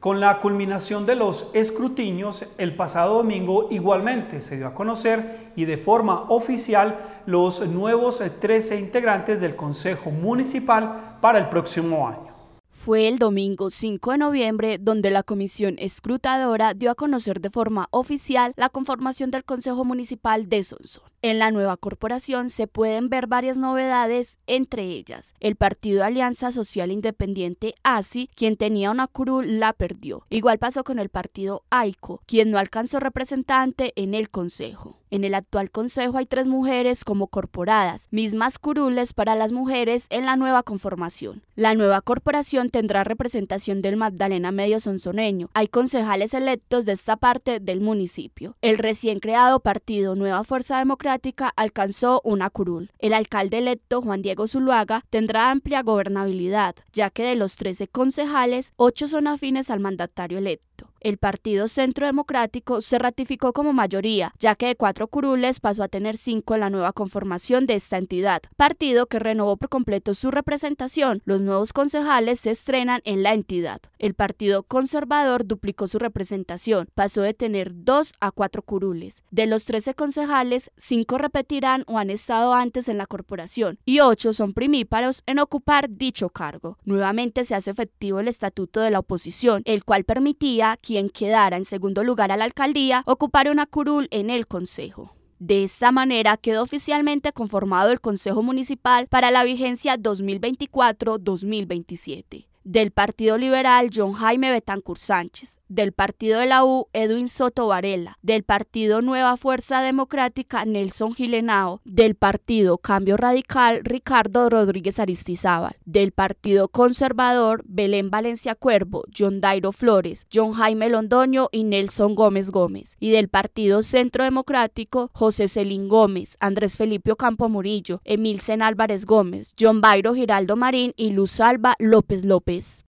Con la culminación de los escrutinios, el pasado domingo igualmente se dio a conocer y de forma oficial los nuevos 13 integrantes del Consejo Municipal para el próximo año. Fue el domingo 5 de noviembre donde la comisión escrutadora dio a conocer de forma oficial la conformación del Consejo Municipal de Sonsón. En la nueva corporación se pueden ver varias novedades, entre ellas el partido Alianza Social Independiente ASI, quien tenía una curul, la perdió. Igual pasó con el partido AICO, quien no alcanzó representante en el Consejo. En el actual Consejo hay tres mujeres como corporadas, mismas curules para las mujeres en la nueva conformación. La nueva corporación tendrá representación del Magdalena Medio Sonsoneño. Hay concejales electos de esta parte del municipio. El recién creado partido Nueva Fuerza Democrática alcanzó una curul. El alcalde electo Juan Diego Zuluaga tendrá amplia gobernabilidad, ya que de los 13 concejales, 8 son afines al mandatario electo el Partido Centro Democrático se ratificó como mayoría, ya que de cuatro curules pasó a tener cinco en la nueva conformación de esta entidad, partido que renovó por completo su representación. Los nuevos concejales se estrenan en la entidad. El Partido Conservador duplicó su representación, pasó de tener dos a cuatro curules. De los 13 concejales, cinco repetirán o han estado antes en la corporación y ocho son primíparos en ocupar dicho cargo. Nuevamente se hace efectivo el Estatuto de la Oposición, el cual permitía que quien quedara en segundo lugar a la alcaldía, ocupara una curul en el Consejo. De esa manera quedó oficialmente conformado el Consejo Municipal para la vigencia 2024-2027 del Partido Liberal John Jaime Betancur Sánchez, del partido de la U, Edwin Soto Varela, del partido Nueva Fuerza Democrática, Nelson Gilenao, del partido Cambio Radical, Ricardo Rodríguez Aristizábal, del partido Conservador, Belén Valencia Cuervo, John Dairo Flores, John Jaime Londoño y Nelson Gómez Gómez, y del partido Centro Democrático, José Celín Gómez, Andrés Felipe Campo Murillo, Emilsen Álvarez Gómez, John Bairo Giraldo Marín y Luz Alba López López.